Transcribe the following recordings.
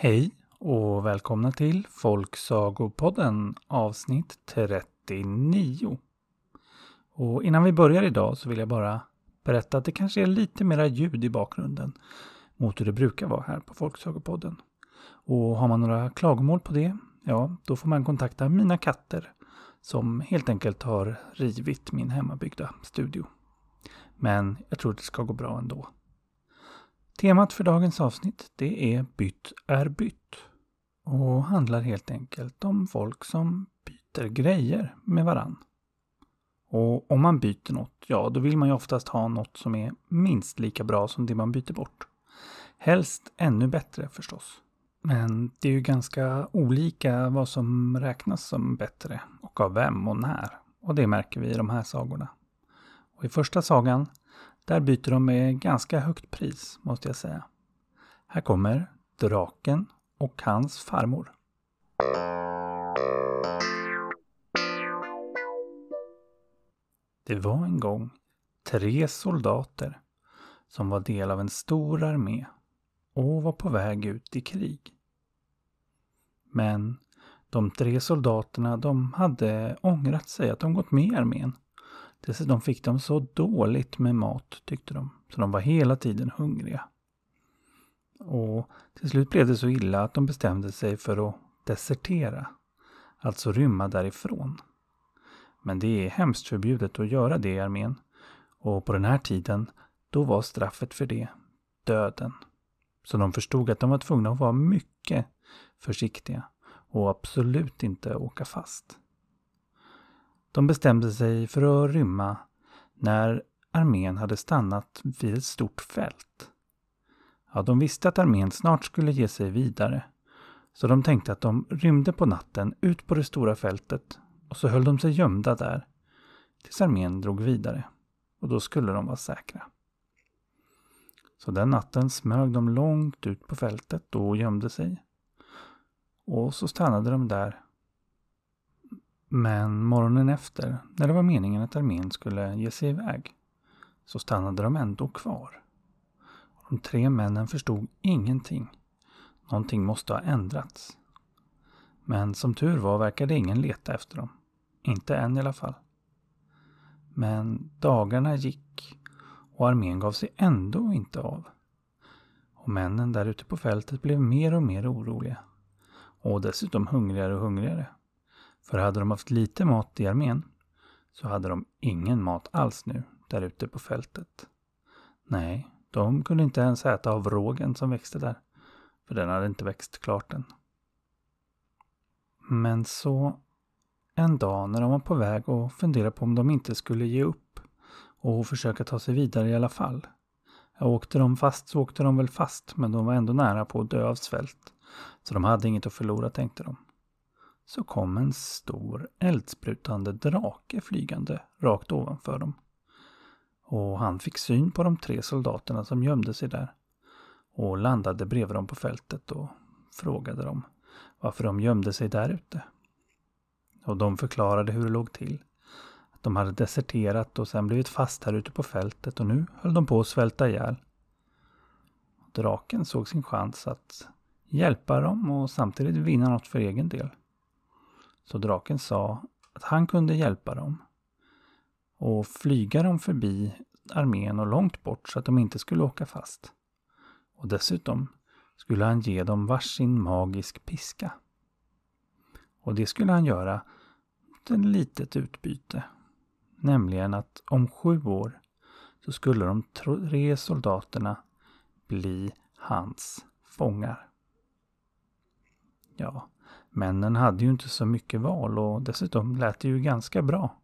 Hej och välkomna till Folksagopodden avsnitt 39. Och innan vi börjar idag så vill jag bara berätta att det kanske är lite mera ljud i bakgrunden mot hur det brukar vara här på Folksagopodden. Och har man några klagomål på det, ja då får man kontakta mina katter som helt enkelt har rivit min hemmabyggda studio. Men jag tror att det ska gå bra ändå. Temat för dagens avsnitt det är Bytt är bytt och handlar helt enkelt om folk som byter grejer med varann. Och om man byter något, ja då vill man ju oftast ha något som är minst lika bra som det man byter bort. Helst ännu bättre förstås. Men det är ju ganska olika vad som räknas som bättre och av vem och när. Och det märker vi i de här sagorna. Och I första sagan där byter de med ganska högt pris, måste jag säga. Här kommer Draken och hans farmor. Det var en gång tre soldater som var del av en stor armé och var på väg ut i krig. Men de tre soldaterna de hade ångrat sig att de gått med i armén Dessutom fick de så dåligt med mat, tyckte de, så de var hela tiden hungriga. Och till slut blev det så illa att de bestämde sig för att desertera, alltså rymma därifrån. Men det är hemskt förbjudet att göra det i armén och på den här tiden, då var straffet för det döden. Så de förstod att de var tvungna att vara mycket försiktiga och absolut inte åka fast. De bestämde sig för att rymma när armén hade stannat vid ett stort fält. Ja, de visste att armén snart skulle ge sig vidare. Så de tänkte att de rymde på natten ut på det stora fältet och så höll de sig gömda där tills armén drog vidare. Och då skulle de vara säkra. Så den natten smög de långt ut på fältet och gömde sig. Och så stannade de där men morgonen efter, när det var meningen att armén skulle ge sig iväg, så stannade de ändå kvar. De tre männen förstod ingenting. Någonting måste ha ändrats. Men som tur var verkade ingen leta efter dem. Inte än i alla fall. Men dagarna gick och armén gav sig ändå inte av. Och männen där ute på fältet blev mer och mer oroliga. Och dessutom hungrigare och hungrigare. För hade de haft lite mat i armén så hade de ingen mat alls nu där ute på fältet. Nej, de kunde inte ens äta av rågen som växte där, för den hade inte växt klart än. Men så en dag när de var på väg och funderade på om de inte skulle ge upp och försöka ta sig vidare i alla fall. Jag åkte de fast så åkte de väl fast, men de var ändå nära på att dö av svält. Så de hade inget att förlora tänkte de så kom en stor eldsprutande drake flygande rakt ovanför dem. Och han fick syn på de tre soldaterna som gömde sig där och landade bredvid dem på fältet och frågade dem varför de gömde sig där ute. Och de förklarade hur det låg till. de hade deserterat och sen blivit fast här ute på fältet och nu höll de på att svälta ihjäl. Draken såg sin chans att hjälpa dem och samtidigt vinna något för egen del. Så draken sa att han kunde hjälpa dem och flyga dem förbi armén och långt bort så att de inte skulle åka fast. Och dessutom skulle han ge dem varsin magisk piska. Och det skulle han göra ett litet utbyte. Nämligen att om sju år så skulle de tre soldaterna bli hans fångar. Ja, Männen hade ju inte så mycket val och dessutom lät det ju ganska bra.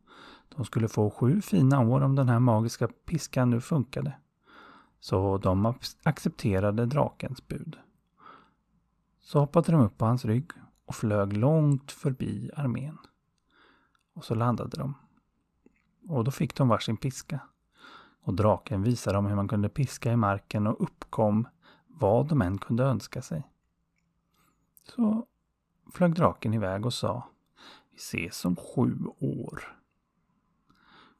De skulle få sju fina år om den här magiska piskan nu funkade. Så de accepterade drakens bud. Så hoppade de upp på hans rygg och flög långt förbi armén. Och så landade de. Och då fick de varsin piska. Och draken visade dem hur man kunde piska i marken och uppkom vad de än kunde önska sig. Så flög draken iväg och sa Vi ses om sju år.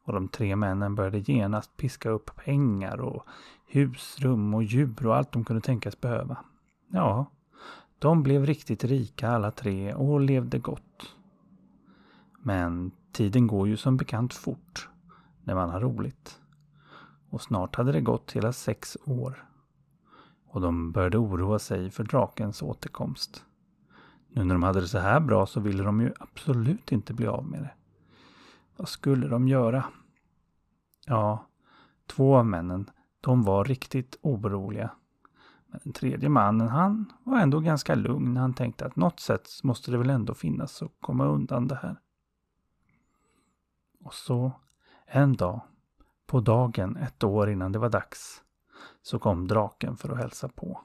Och de tre männen började genast piska upp pengar och husrum och djur och allt de kunde tänkas behöva. Ja, de blev riktigt rika alla tre och levde gott. Men tiden går ju som bekant fort när man har roligt. Och snart hade det gått hela sex år. Och de började oroa sig för drakens återkomst. Nu när de hade det så här bra så ville de ju absolut inte bli av med det. Vad skulle de göra? Ja, två av männen, de var riktigt oroliga. Men den tredje mannen, han var ändå ganska lugn. Han tänkte att något sätt måste det väl ändå finnas att komma undan det här. Och så, en dag, på dagen ett år innan det var dags, så kom draken för att hälsa på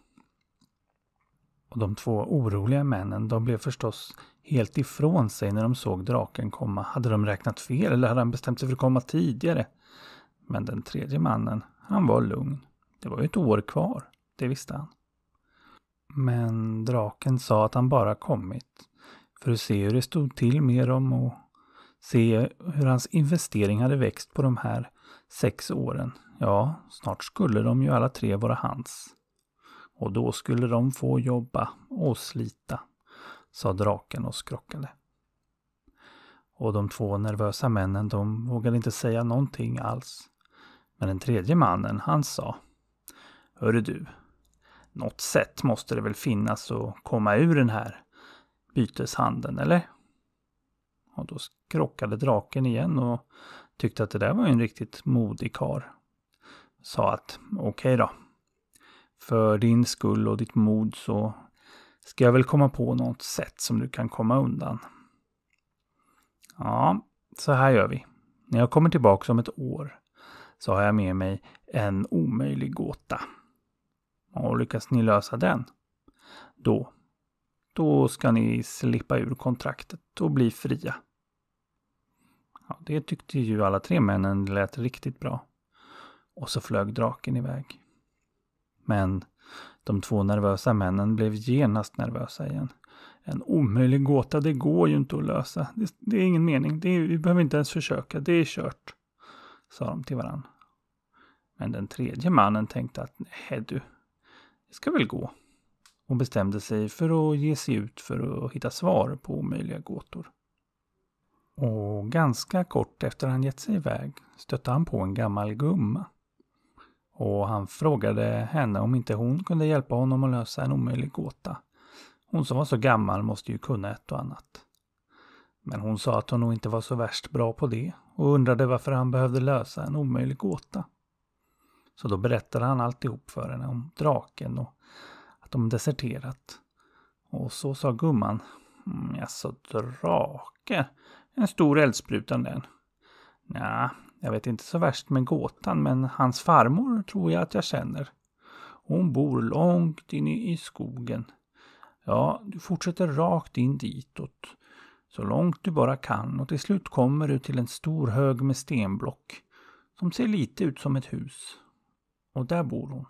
och de två oroliga männen de blev förstås helt ifrån sig när de såg draken komma. Hade de räknat fel eller hade han bestämt sig för att komma tidigare? Men den tredje mannen, han var lugn. Det var ju ett år kvar, det visste han. Men draken sa att han bara kommit för att se hur det stod till med dem och se hur hans investering hade växt på de här sex åren. Ja, snart skulle de ju alla tre vara hans och då skulle de få jobba och slita, sa draken och skrockade. Och de två nervösa männen, de vågade inte säga någonting alls. Men den tredje mannen, han sa. Hörru du, något sätt måste det väl finnas att komma ur den här byteshandeln, eller? Och då skrockade draken igen och tyckte att det där var en riktigt modig kar. Sa att okej okay då, för din skull och ditt mod så ska jag väl komma på något sätt som du kan komma undan. Ja, så här gör vi. När jag kommer tillbaka om ett år så har jag med mig en omöjlig gåta. Och lyckas ni lösa den, då, då ska ni slippa ur kontraktet och bli fria. Ja, det tyckte ju alla tre männen lät riktigt bra. Och så flög draken iväg. Men de två nervösa männen blev genast nervösa igen. En omöjlig gåta, det går ju inte att lösa. Det, det är ingen mening, det vi behöver inte ens försöka, det är kört. Sa de till varann. Men den tredje mannen tänkte att, nej du, det ska väl gå. Och bestämde sig för att ge sig ut för att hitta svar på omöjliga gåtor. Och ganska kort efter han gett sig iväg stötte han på en gammal gumma och han frågade henne om inte hon kunde hjälpa honom att lösa en omöjlig gåta. Hon som var så gammal måste ju kunna ett och annat. Men hon sa att hon nog inte var så värst bra på det och undrade varför han behövde lösa en omöjlig gåta. Så då berättade han alltihop för henne om draken och att de deserterat. Och så sa gumman. Mm, jaså, drake? En stor eldsprutan den? Nja, jag vet inte så värst med gåtan, men hans farmor tror jag att jag känner. Hon bor långt inne i skogen. Ja, du fortsätter rakt in ditåt. Så långt du bara kan och till slut kommer du till en stor hög med stenblock. Som ser lite ut som ett hus. Och där bor hon.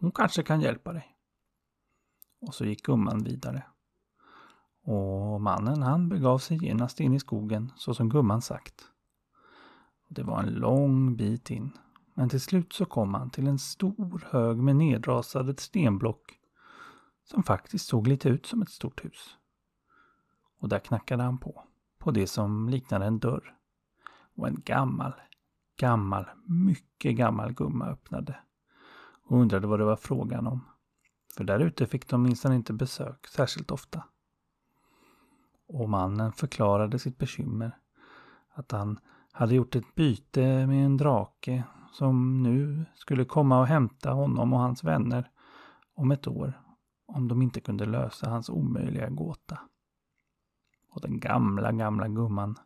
Hon kanske kan hjälpa dig. Och så gick gumman vidare. Och mannen han begav sig genast in i skogen så som gumman sagt. Det var en lång bit in. Men till slut så kom han till en stor hög med nedrasade stenblock som faktiskt såg lite ut som ett stort hus. Och där knackade han på, på det som liknade en dörr. Och en gammal, gammal, mycket gammal gumma öppnade och undrade vad det var frågan om. För där ute fick de minsann inte besök särskilt ofta. Och mannen förklarade sitt bekymmer, att han hade gjort ett byte med en drake som nu skulle komma och hämta honom och hans vänner om ett år om de inte kunde lösa hans omöjliga gåta. Och den gamla, gamla gumman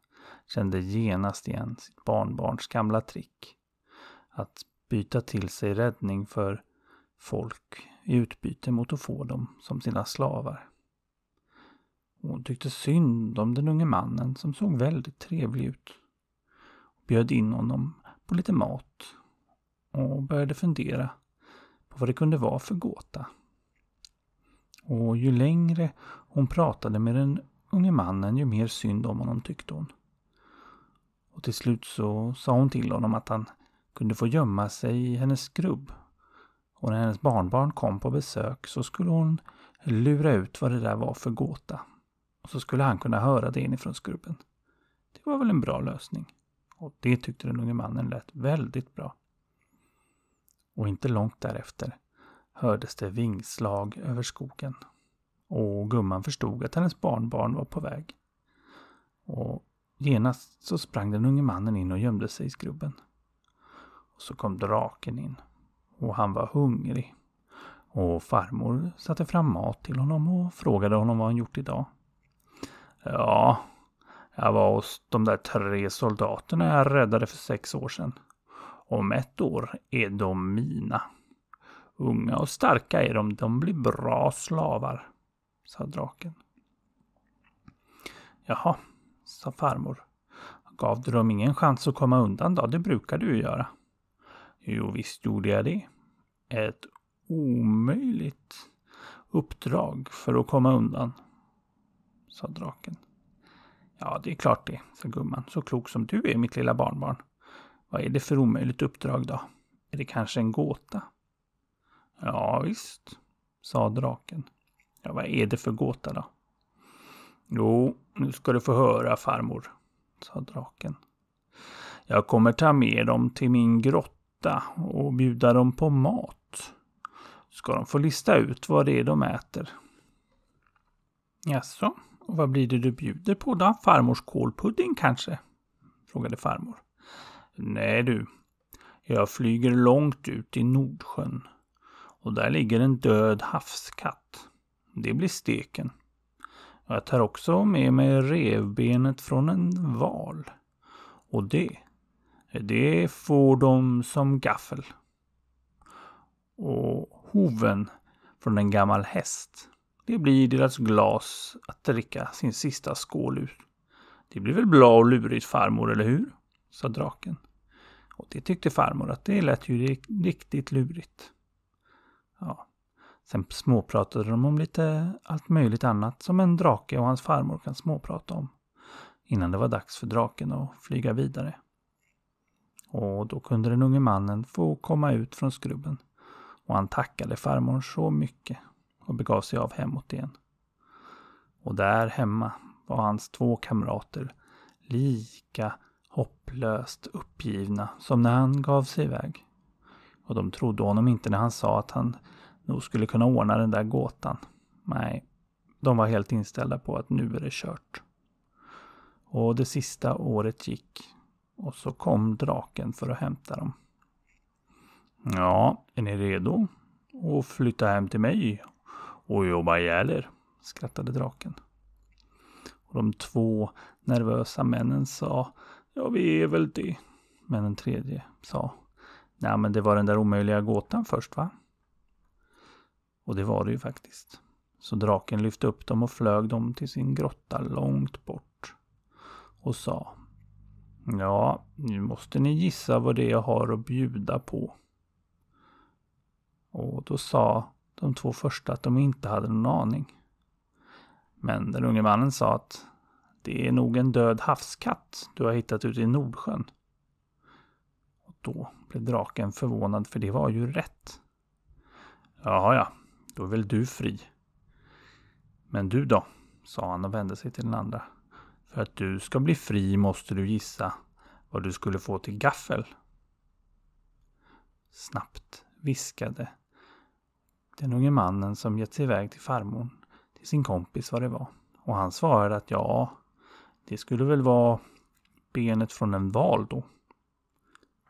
kände genast igen sitt barnbarns gamla trick. Att byta till sig räddning för folk i utbyte mot att få dem som sina slavar. Hon tyckte synd om den unge mannen som såg väldigt trevlig ut bjöd in honom på lite mat och började fundera på vad det kunde vara för gåta. Och ju längre hon pratade med den unge mannen ju mer synd om honom tyckte hon. Och till slut så sa hon till honom att han kunde få gömma sig i hennes skrubb. Och när hennes barnbarn kom på besök så skulle hon lura ut vad det där var för gåta. Och så skulle han kunna höra det inifrån skrubben. Det var väl en bra lösning och det tyckte den unge mannen lät väldigt bra. Och inte långt därefter hördes det vingslag över skogen. Och gumman förstod att hennes barnbarn var på väg. Och genast så sprang den unge mannen in och gömde sig i skrubben. Och så kom draken in. Och han var hungrig. Och farmor satte fram mat till honom och frågade honom vad han gjort idag. Ja, jag var hos de där tre soldaterna jag räddade för sex år sedan. Om ett år är de mina. Unga och starka är de. De blir bra slavar, sa draken. Jaha, sa farmor. Gav du dem ingen chans att komma undan då? Det brukar du ju göra. Jo, visst gjorde jag det. Ett omöjligt uppdrag för att komma undan, sa draken. Ja, det är klart det, sa gumman. Så klok som du är, mitt lilla barnbarn. Vad är det för omöjligt uppdrag då? Är det kanske en gåta? Ja, visst, sa draken. Ja, vad är det för gåta då? Jo, nu ska du få höra, farmor, sa draken. Jag kommer ta med dem till min grotta och bjuda dem på mat. Ska de få lista ut vad det är de äter. Jaså, och vad blir det du bjuder på då? Farmors kolpudding kanske? Frågade farmor. Nej du. Jag flyger långt ut i Nordsjön. Och där ligger en död havskatt. Det blir steken. jag tar också med mig revbenet från en val. Och det, det får de som gaffel. Och hoven från en gammal häst. Det blir deras glas att dricka sin sista skål ur. Det blir väl bra och lurigt farmor, eller hur? sa draken. Och det tyckte farmor att det lät ju riktigt lurigt. Ja. Sen småpratade de om lite allt möjligt annat som en drake och hans farmor kan småprata om. Innan det var dags för draken att flyga vidare. Och då kunde den unge mannen få komma ut från skrubben. Och han tackade farmor så mycket och begav sig av hemåt igen. Och där hemma var hans två kamrater lika hopplöst uppgivna som när han gav sig iväg. Och de trodde honom inte när han sa att han nog skulle kunna ordna den där gåtan. Nej, de var helt inställda på att nu är det kört. Och det sista året gick och så kom draken för att hämta dem. Ja, är ni redo? Och flytta hem till mig? och jobba ihjäl er, skrattade draken. Och de två nervösa männen sa, ja vi är väl det. Men den tredje sa, nej men det var den där omöjliga gåtan först va? Och det var det ju faktiskt. Så draken lyfte upp dem och flög dem till sin grotta långt bort. Och sa, ja nu måste ni gissa vad det är jag har att bjuda på. Och då sa de två första att de inte hade någon aning. Men den unge mannen sa att det är nog en död havskatt du har hittat ute i Nordsjön. Och då blev draken förvånad för det var ju rätt. Jaha ja, då är väl du fri. Men du då, sa han och vände sig till den andra. För att du ska bli fri måste du gissa vad du skulle få till gaffel. Snabbt viskade den unge mannen som gett sig iväg till farmorn, till sin kompis vad det var. Och han svarade att ja, det skulle väl vara benet från en val då.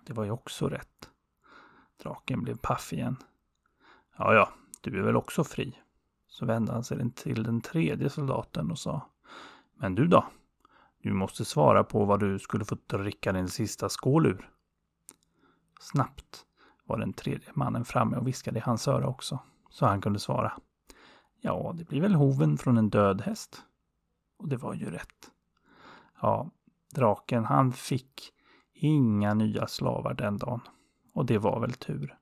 Det var ju också rätt. Draken blev paff igen. Ja, ja, du är väl också fri. Så vände han sig till den tredje soldaten och sa. Men du då? Du måste svara på vad du skulle få dricka din sista skål ur. Snabbt var den tredje mannen framme och viskade i hans öra också så han kunde svara. Ja, det blir väl hoven från en död häst. Och det var ju rätt. Ja, draken han fick inga nya slavar den dagen. Och det var väl tur.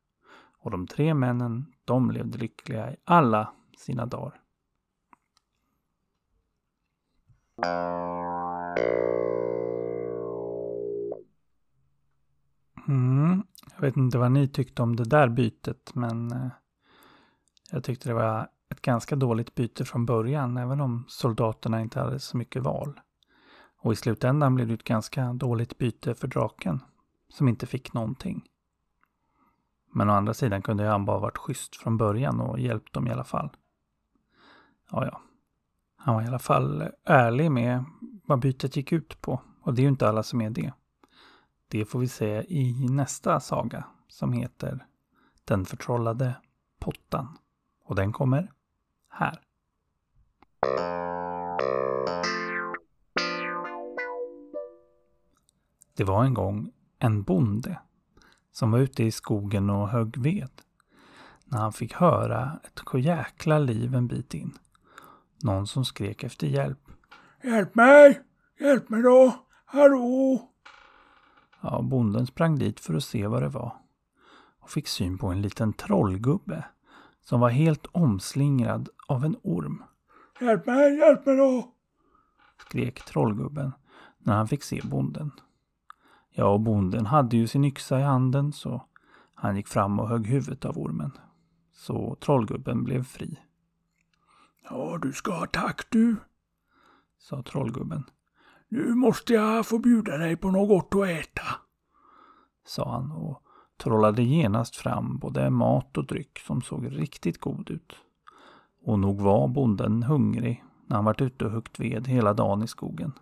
Och de tre männen, de levde lyckliga i alla sina dagar. Mm, jag vet inte vad ni tyckte om det där bytet, men eh, jag tyckte det var ett ganska dåligt byte från början, även om soldaterna inte hade så mycket val. Och i slutändan blev det ett ganska dåligt byte för draken, som inte fick någonting. Men å andra sidan kunde han bara varit schysst från början och hjälpt dem i alla fall. Ja, ja. Han var i alla fall ärlig med vad bytet gick ut på. Och det är ju inte alla som är det. Det får vi se i nästa saga som heter Den förtrollade pottan. Och den kommer här. Det var en gång en bonde som var ute i skogen och högg ved. När han fick höra ett sjujäkla liv en bit in. Någon som skrek efter hjälp. Hjälp mig! Hjälp mig då! Hallå! Ja, bonden sprang dit för att se vad det var och fick syn på en liten trollgubbe som var helt omslingrad av en orm. Hjälp mig, hjälp mig då! skrek trollgubben när han fick se bonden. Ja, och bonden hade ju sin yxa i handen så han gick fram och högg huvudet av ormen. Så trollgubben blev fri. Ja, du ska ha tack du, sa trollgubben. Nu måste jag få bjuda dig på något att äta, sa han och trollade genast fram både mat och dryck som såg riktigt god ut. Och nog var bonden hungrig när han varit ute och huggt ved hela dagen i skogen.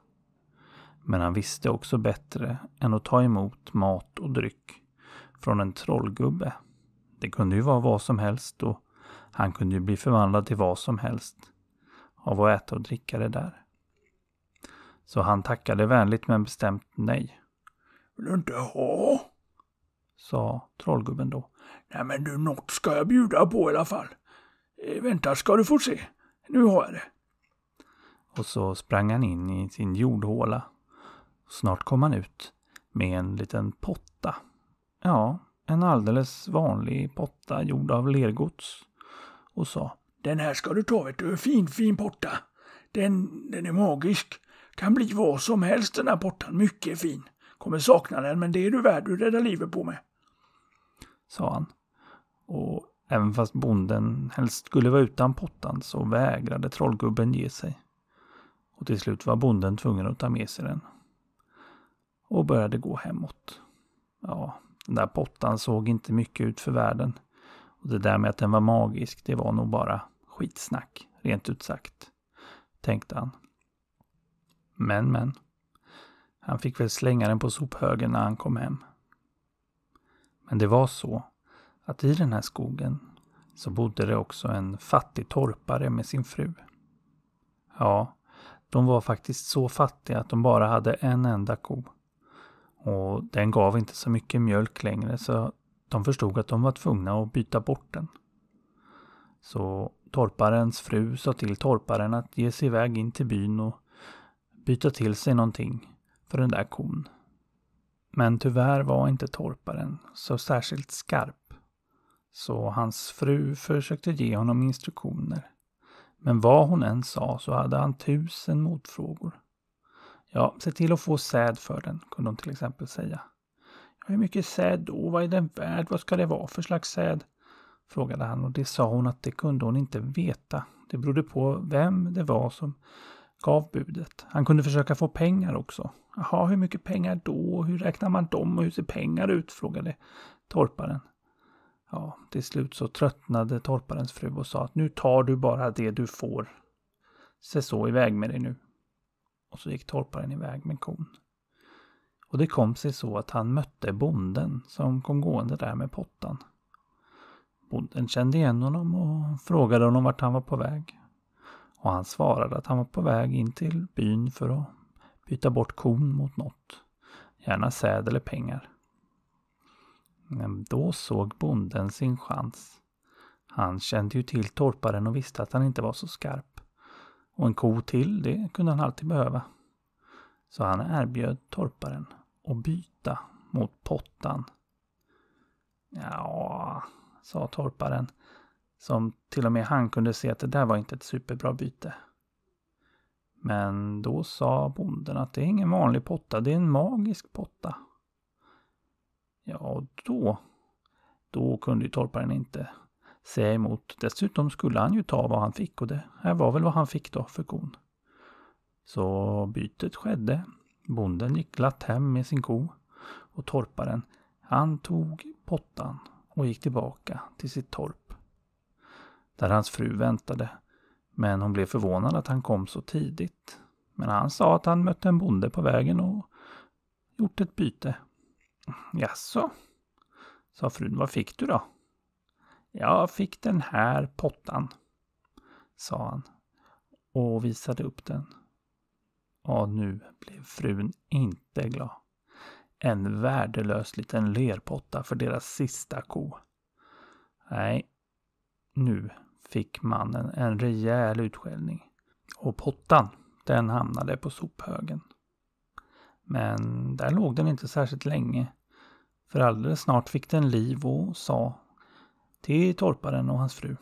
Men han visste också bättre än att ta emot mat och dryck från en trollgubbe. Det kunde ju vara vad som helst och han kunde ju bli förvandlad till vad som helst av att äta och dricka det där. Så han tackade vänligt men bestämt nej. Vill du inte ha? sa trollgubben då. Nej men du, något ska jag bjuda på i alla fall. Eh, vänta ska du få se. Nu har jag det. Och så sprang han in i sin jordhåla. Snart kom han ut med en liten potta. Ja, en alldeles vanlig potta gjord av lergods. Och sa Den här ska du ta vet du, fin fin potta. Den, den är magisk. Kan bli vad som helst den här pottan, mycket fin. Kommer sakna den men det är du värd, du räddar livet på mig sa han. Och även fast bonden helst skulle vara utan pottan så vägrade trollgubben ge sig. Och till slut var bonden tvungen att ta med sig den. Och började gå hemåt. Ja, den där pottan såg inte mycket ut för världen. Och det där med att den var magisk, det var nog bara skitsnack, rent ut sagt. Tänkte han. Men, men. Han fick väl slänga den på sophögen när han kom hem. Men det var så att i den här skogen så bodde det också en fattig torpare med sin fru. Ja, de var faktiskt så fattiga att de bara hade en enda ko. Och den gav inte så mycket mjölk längre så de förstod att de var tvungna att byta bort den. Så torparens fru sa till torparen att ge sig iväg in till byn och byta till sig någonting för den där kon. Men tyvärr var inte torparen så särskilt skarp. Så hans fru försökte ge honom instruktioner. Men vad hon än sa så hade han tusen motfrågor. Ja, se till att få säd för den, kunde hon till exempel säga. Hur mycket säd då? Vad är den värd? Vad ska det vara för slags säd? Frågade han och det sa hon att det kunde hon inte veta. Det berodde på vem det var som gav budet. Han kunde försöka få pengar också. Jaha, hur mycket pengar då? Hur räknar man dem och hur ser pengar ut? frågade torparen. Ja, till slut så tröttnade torparens fru och sa att nu tar du bara det du får. Se så iväg med dig nu. Och så gick torparen iväg med kon. Och det kom sig så att han mötte bonden som kom gående där med pottan. Bonden kände igen honom och frågade honom vart han var på väg och han svarade att han var på väg in till byn för att byta bort kon mot något. Gärna säd eller pengar. Men då såg bonden sin chans. Han kände ju till torparen och visste att han inte var så skarp. Och en ko till, det kunde han alltid behöva. Så han erbjöd torparen att byta mot pottan. Ja, sa torparen. Som till och med han kunde se att det där var inte ett superbra byte. Men då sa bonden att det är ingen vanlig potta, det är en magisk potta. Ja, och då, då kunde ju torparen inte säga emot. Dessutom skulle han ju ta vad han fick och det här var väl vad han fick då för kon. Så bytet skedde. Bonden gick glatt hem med sin ko och torparen, han tog pottan och gick tillbaka till sitt torp där hans fru väntade. Men hon blev förvånad att han kom så tidigt. Men han sa att han mötte en bonde på vägen och gjort ett byte. Jaså? sa frun. Vad fick du då? Jag fick den här pottan, sa han och visade upp den. Och nu blev frun inte glad. En värdelös liten lerpotta för deras sista ko. Nej, nu fick mannen en rejäl utskällning. Och pottan, den hamnade på sophögen. Men där låg den inte särskilt länge. För alldeles snart fick den liv och sa till torparen och hans fru.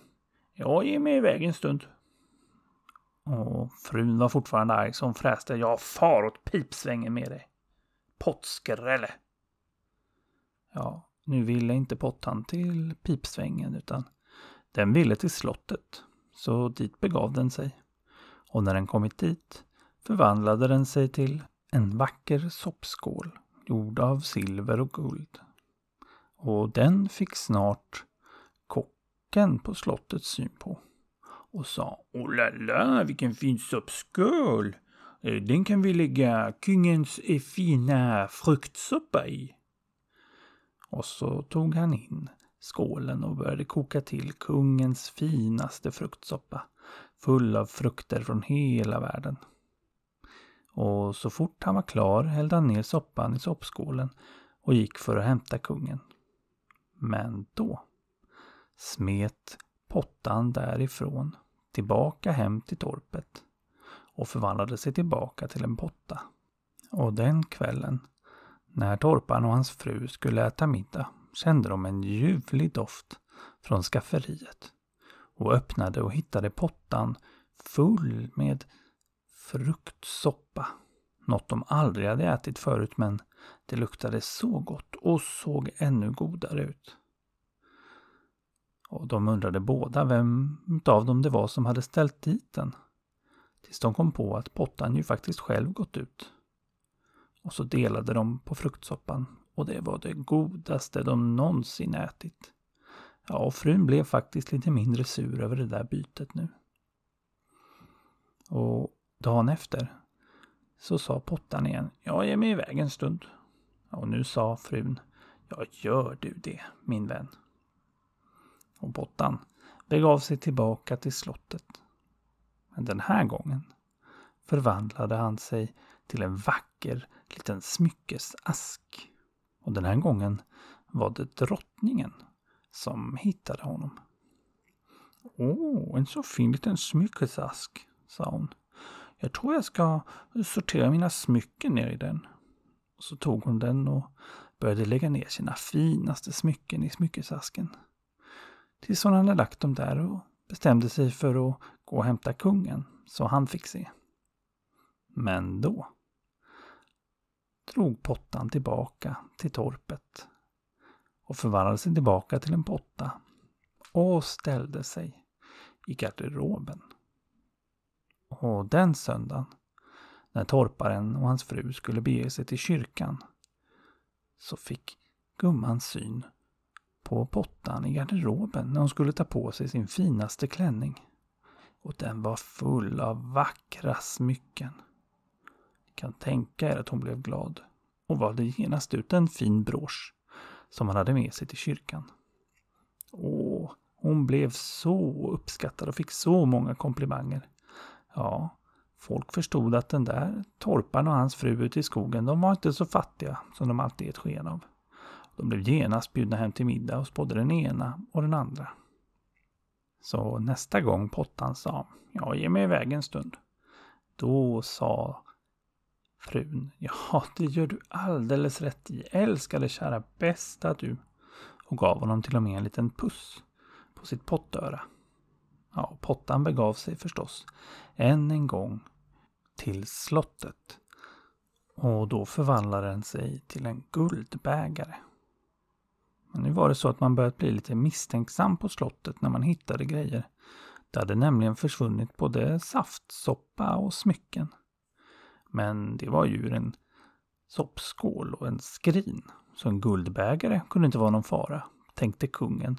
Jag ger mig iväg en stund. Och frun var fortfarande arg så hon fräste. Jag far åt pipsvängen med dig. Pottskrälle! Ja, nu ville inte pottan till pipsvängen utan den ville till slottet, så dit begav den sig. Och när den kommit dit förvandlade den sig till en vacker soppskål gjord av silver och guld. Och den fick snart kocken på slottet syn på och sa Oh la la, vilken fin soppskål! Eh, den kan vi lägga kungens eh, fina fruktsoppa i. Och så tog han in skålen och började koka till kungens finaste fruktsoppa, full av frukter från hela världen. Och så fort han var klar hällde han ner soppan i soppskålen och gick för att hämta kungen. Men då smet pottan därifrån tillbaka hem till torpet och förvandlade sig tillbaka till en potta. Och den kvällen, när torparen och hans fru skulle äta middag kände de en ljuvlig doft från skafferiet och öppnade och hittade pottan full med fruktsoppa. Något de aldrig hade ätit förut men det luktade så gott och såg ännu godare ut. Och de undrade båda vem av dem det var som hade ställt dit den. Tills de kom på att pottan ju faktiskt själv gått ut. Och så delade de på fruktsoppan och det var det godaste de någonsin ätit. Ja, och frun blev faktiskt lite mindre sur över det där bytet nu. Och dagen efter så sa pottan igen, jag ger mig iväg en stund. Och nu sa frun, ja gör du det min vän. Och pottan begav sig tillbaka till slottet. Men den här gången förvandlade han sig till en vacker liten smyckesask. Och den här gången var det drottningen som hittade honom. Åh, en så fin liten smyckesask, sa hon. Jag tror jag ska sortera mina smycken ner i den. Så tog hon den och började lägga ner sina finaste smycken i smyckesasken. Tills hon hade lagt dem där och bestämde sig för att gå och hämta kungen, så han fick se. Men då drog pottan tillbaka till torpet och förvandlade sig tillbaka till en potta och ställde sig i garderoben. Och den söndagen, när torparen och hans fru skulle bege sig till kyrkan, så fick gumman syn på pottan i garderoben när hon skulle ta på sig sin finaste klänning. Och den var full av vackra smycken kan tänka er att hon blev glad och valde genast ut en fin brosch som han hade med sig till kyrkan. Åh, hon blev så uppskattad och fick så många komplimanger. Ja, folk förstod att den där torparen och hans fru ute i skogen, de var inte så fattiga som de alltid gett sken av. De blev genast bjudna hem till middag hos både den ena och den andra. Så nästa gång Pottan sa Ja, ge mig iväg en stund”, då sa Frun. Ja, det gör du alldeles rätt i. Älskade kära bästa du. Och gav honom till och med en liten puss på sitt pottöra. Ja, pottan begav sig förstås än en gång till slottet. Och då förvandlade den sig till en guldbägare. Men nu var det så att man börjat bli lite misstänksam på slottet när man hittade grejer. Det hade nämligen försvunnit både saftsoppa och smycken. Men det var ju en soppskål och en skrin. Så en guldbägare kunde inte vara någon fara, tänkte kungen.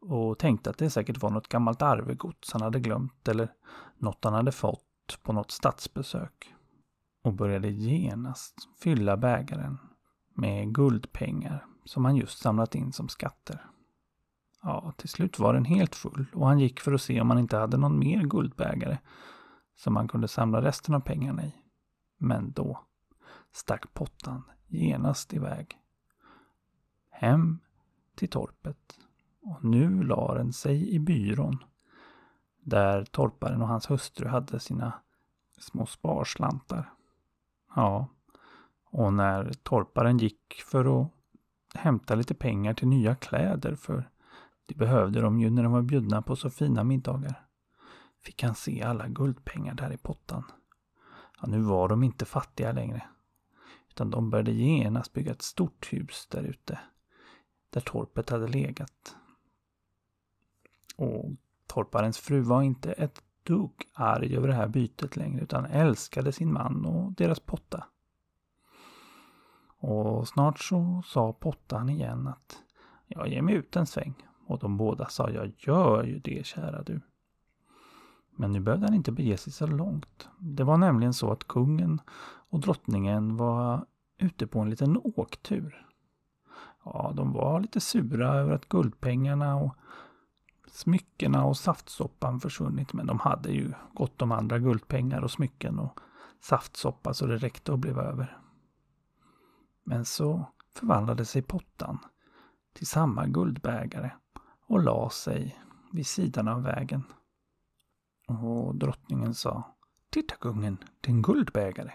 Och tänkte att det säkert var något gammalt arvegods han hade glömt eller något han hade fått på något statsbesök. Och började genast fylla bägaren med guldpengar som han just samlat in som skatter. Ja, till slut var den helt full och han gick för att se om han inte hade någon mer guldbägare som han kunde samla resten av pengarna i. Men då stack pottan genast iväg. Hem till torpet. Och nu la den sig i byrån. Där torparen och hans hustru hade sina små sparslantar. Ja, och när torparen gick för att hämta lite pengar till nya kläder, för det behövde de ju när de var bjudna på så fina middagar, fick han se alla guldpengar där i pottan. Ja, nu var de inte fattiga längre. Utan de började genast bygga ett stort hus där ute. Där torpet hade legat. Och torparens fru var inte ett dugg arg över det här bytet längre utan älskade sin man och deras potta. Och snart så sa pottan igen att jag ger mig ut en sväng. Och de båda sa jag gör ju det kära du. Men nu behövde han inte bege sig så långt. Det var nämligen så att kungen och drottningen var ute på en liten åktur. Ja, de var lite sura över att guldpengarna och smyckena och saftsoppan försvunnit. Men de hade ju gott om andra guldpengar och smycken och saftsoppa så det räckte och blev över. Men så förvandlade sig pottan till samma guldbägare och la sig vid sidan av vägen och drottningen sa Titta kungen, det är en guldbägare.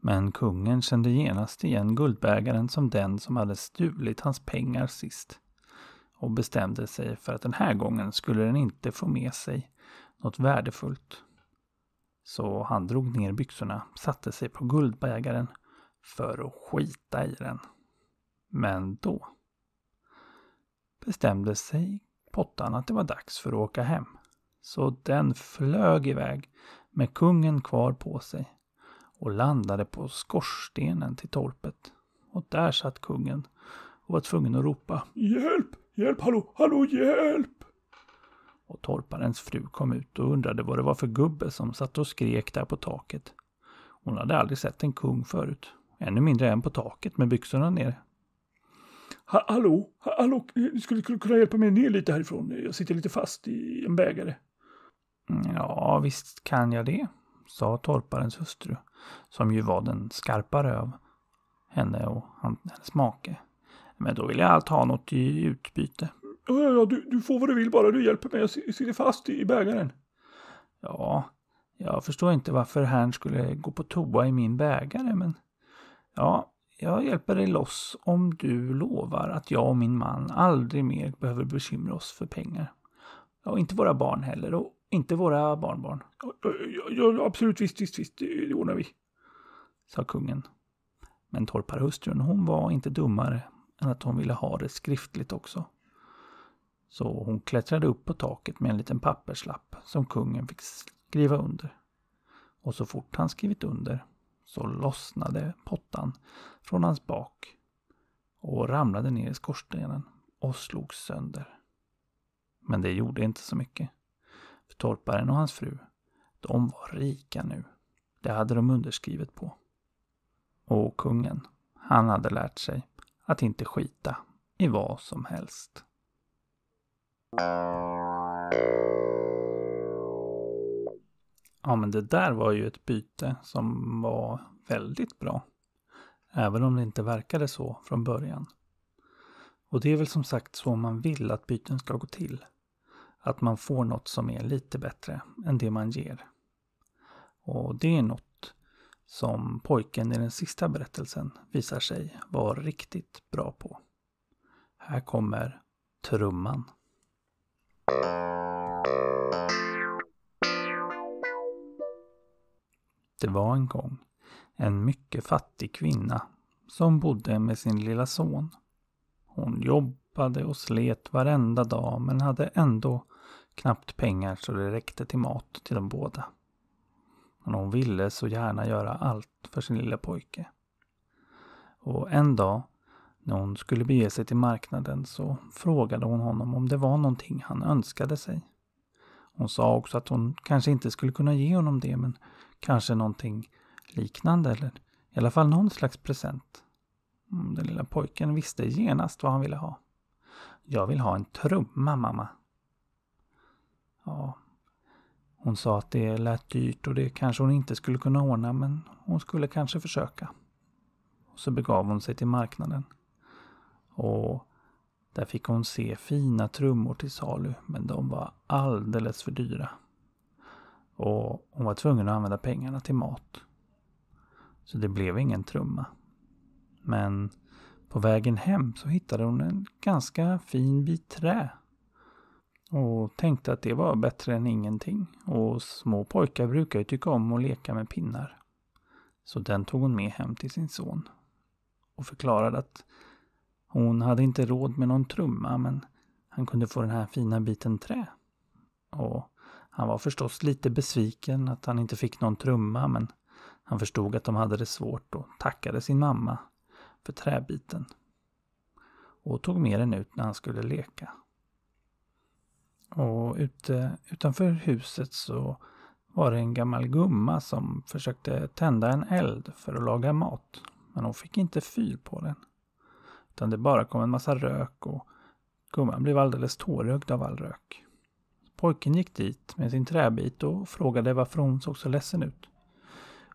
Men kungen kände genast igen guldbägaren som den som hade stulit hans pengar sist och bestämde sig för att den här gången skulle den inte få med sig något värdefullt. Så han drog ner byxorna, satte sig på guldbägaren för att skita i den. Men då bestämde sig pottan att det var dags för att åka hem. Så den flög iväg med kungen kvar på sig och landade på skorstenen till torpet. Och där satt kungen och var tvungen att ropa Hjälp! Hjälp! Hallå! Hallå! Hjälp! Och torparens fru kom ut och undrade vad det var för gubbe som satt och skrek där på taket. Hon hade aldrig sett en kung förut. Ännu mindre en på taket med byxorna ner. Ha, hallå, ha, hallå, skulle kunna hjälpa mig ner lite härifrån? Jag sitter lite fast i en bägare. Mm, ja, visst kan jag det, sa torparens hustru, som ju var den skarpa röv henne och hennes make. Men då vill jag allt ha något i utbyte. Ja, ja, du, du får vad du vill bara du hjälper mig att sitta fast i, i bägaren. Ja, jag förstår inte varför herrn skulle gå på toa i min bägare, men ja, jag hjälper dig loss om du lovar att jag och min man aldrig mer behöver bekymra oss för pengar. och inte våra barn heller. Och inte våra barnbarn. Ja, absolut, visst, visst, visst, det ordnar vi, sa kungen. Men torparhustrun, hon var inte dummare än att hon ville ha det skriftligt också. Så hon klättrade upp på taket med en liten papperslapp som kungen fick skriva under. Och så fort han skrivit under så lossnade pottan från hans bak och ramlade ner i skorstenen och slogs sönder. Men det gjorde inte så mycket. Torparen och hans fru, de var rika nu. Det hade de underskrivet på. Och kungen, han hade lärt sig att inte skita i vad som helst. Ja, men det där var ju ett byte som var väldigt bra. Även om det inte verkade så från början. Och det är väl som sagt så man vill att byten ska gå till att man får något som är lite bättre än det man ger. Och det är något som pojken i den sista berättelsen visar sig vara riktigt bra på. Här kommer trumman. Det var en gång en mycket fattig kvinna som bodde med sin lilla son. Hon jobbade och slet varenda dag men hade ändå knappt pengar så det räckte till mat till de båda. Men hon ville så gärna göra allt för sin lilla pojke. Och en dag när hon skulle bege sig till marknaden så frågade hon honom om det var någonting han önskade sig. Hon sa också att hon kanske inte skulle kunna ge honom det men kanske någonting liknande eller i alla fall någon slags present. Mm, den lilla pojken visste genast vad han ville ha. Jag vill ha en trumma mamma, hon sa att det lät dyrt och det kanske hon inte skulle kunna ordna men hon skulle kanske försöka. Och så begav hon sig till marknaden. Och där fick hon se fina trummor till salu men de var alldeles för dyra. Och hon var tvungen att använda pengarna till mat. Så det blev ingen trumma. Men på vägen hem så hittade hon en ganska fin bit trä och tänkte att det var bättre än ingenting och små pojkar brukar ju tycka om att leka med pinnar. Så den tog hon med hem till sin son och förklarade att hon hade inte råd med någon trumma men han kunde få den här fina biten trä. Och han var förstås lite besviken att han inte fick någon trumma men han förstod att de hade det svårt och tackade sin mamma för träbiten. Och tog med den ut när han skulle leka. Och ute, utanför huset så var det en gammal gumma som försökte tända en eld för att laga mat. Men hon fick inte fyr på den. Utan det bara kom en massa rök och gumman blev alldeles tårögd av all rök. Pojken gick dit med sin träbit och frågade varför hon såg så ledsen ut.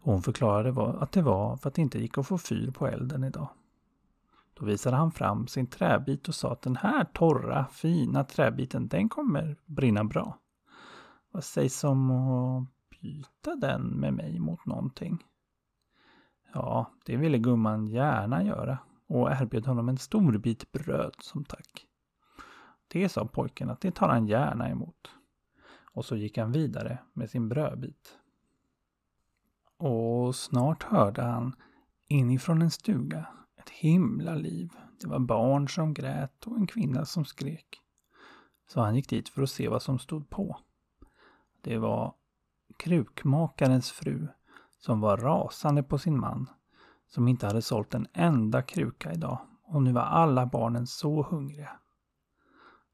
Hon förklarade att det var för att det inte gick att få fyr på elden idag. Då visade han fram sin träbit och sa att den här torra, fina träbiten, den kommer brinna bra. Vad sägs om att byta den med mig mot någonting? Ja, det ville gumman gärna göra och erbjöd honom en stor bit bröd som tack. Det sa pojken att det tar han gärna emot. Och så gick han vidare med sin brödbit. Och snart hörde han inifrån en stuga ett himla liv. Det var barn som grät och en kvinna som skrek. Så han gick dit för att se vad som stod på. Det var krukmakarens fru som var rasande på sin man som inte hade sålt en enda kruka idag och nu var alla barnen så hungriga.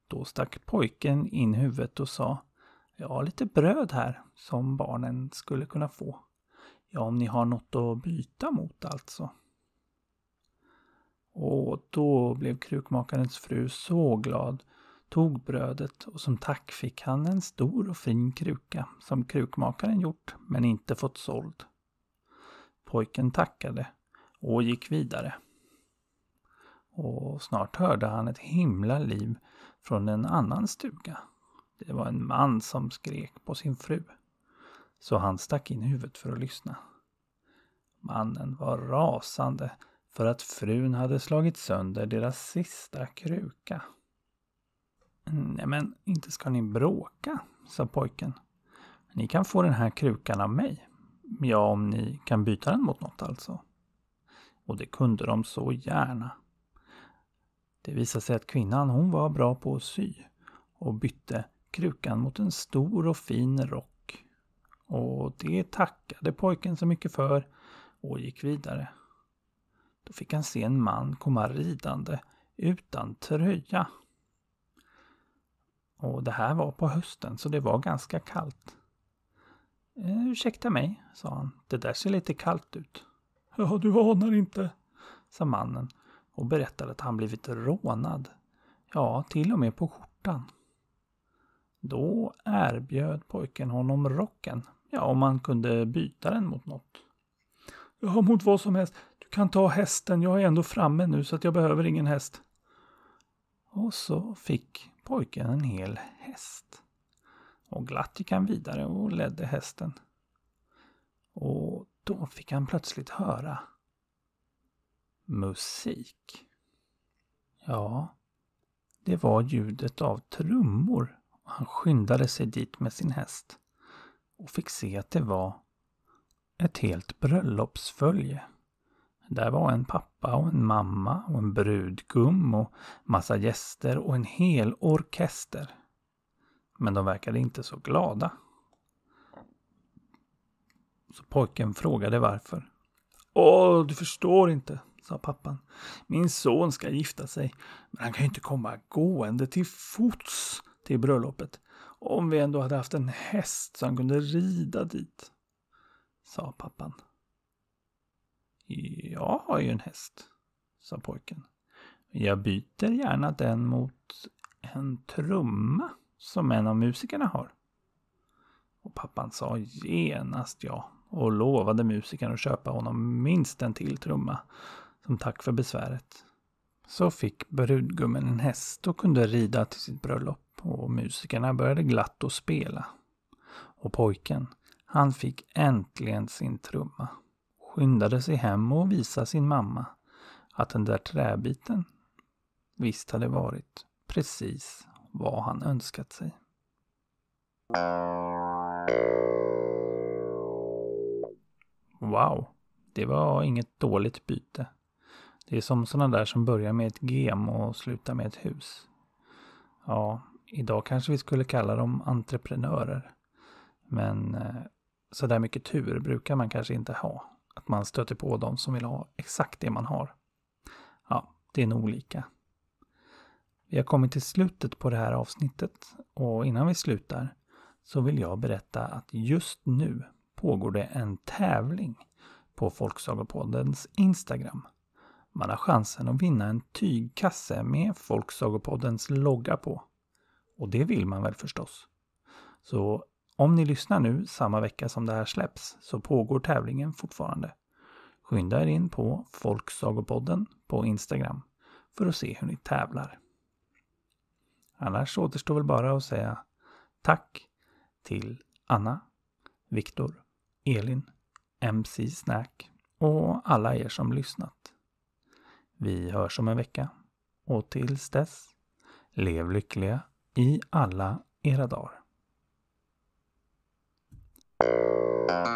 Då stack pojken in huvudet och sa Jag har lite bröd här som barnen skulle kunna få. Ja, om ni har något att byta mot alltså. Och då blev krukmakarens fru så glad, tog brödet och som tack fick han en stor och fin kruka som krukmakaren gjort men inte fått såld. Pojken tackade och gick vidare. Och snart hörde han ett himla liv från en annan stuga. Det var en man som skrek på sin fru. Så han stack in huvudet för att lyssna. Mannen var rasande för att frun hade slagit sönder deras sista kruka. Nej men, inte ska ni bråka, sa pojken. Ni kan få den här krukan av mig. Ja, om ni kan byta den mot något alltså. Och det kunde de så gärna. Det visade sig att kvinnan hon var bra på att sy och bytte krukan mot en stor och fin rock. Och det tackade pojken så mycket för och gick vidare. Då fick han se en man komma ridande utan tröja. Och det här var på hösten, så det var ganska kallt. Eh, ursäkta mig, sa han. Det där ser lite kallt ut. Ja, du anar inte, sa mannen och berättade att han blivit rånad. Ja, till och med på skjortan. Då erbjöd pojken honom rocken. Ja, om man kunde byta den mot något. Ja, mot vad som helst kan ta hästen, jag är ändå framme nu så att jag behöver ingen häst. Och så fick pojken en hel häst. Och glatt gick han vidare och ledde hästen. Och då fick han plötsligt höra musik. Ja, det var ljudet av trummor. Han skyndade sig dit med sin häst och fick se att det var ett helt bröllopsfölje. Där var en pappa och en mamma och en brudgum och massa gäster och en hel orkester. Men de verkade inte så glada. Så pojken frågade varför. Åh, du förstår inte, sa pappan. Min son ska gifta sig, men han kan ju inte komma gående till fots till bröllopet. Om vi ändå hade haft en häst så han kunde rida dit, sa pappan. Jag har ju en häst, sa pojken. Jag byter gärna den mot en trumma som en av musikerna har. Och pappan sa genast ja och lovade musikern att köpa honom minst en till trumma som tack för besväret. Så fick brudgummen en häst och kunde rida till sitt bröllop och musikerna började glatt att spela. Och pojken, han fick äntligen sin trumma skyndade sig hem och visa sin mamma att den där träbiten visst hade varit precis vad han önskat sig. Wow, det var inget dåligt byte. Det är som sådana där som börjar med ett gem och slutar med ett hus. Ja, idag kanske vi skulle kalla dem entreprenörer. Men eh, så där mycket tur brukar man kanske inte ha att man stöter på dem som vill ha exakt det man har. Ja, det är nog olika. Vi har kommit till slutet på det här avsnittet och innan vi slutar så vill jag berätta att just nu pågår det en tävling på Folksagopoddens Instagram. Man har chansen att vinna en tygkasse med Folksagopoddens logga på. Och det vill man väl förstås? Så om ni lyssnar nu samma vecka som det här släpps så pågår tävlingen fortfarande. Skynda er in på Folksagopodden på Instagram för att se hur ni tävlar. Annars återstår väl bara att säga tack till Anna, Viktor, Elin, MC Snack och alla er som lyssnat. Vi hörs om en vecka och tills dess, lev lyckliga i alla era dagar. Uh...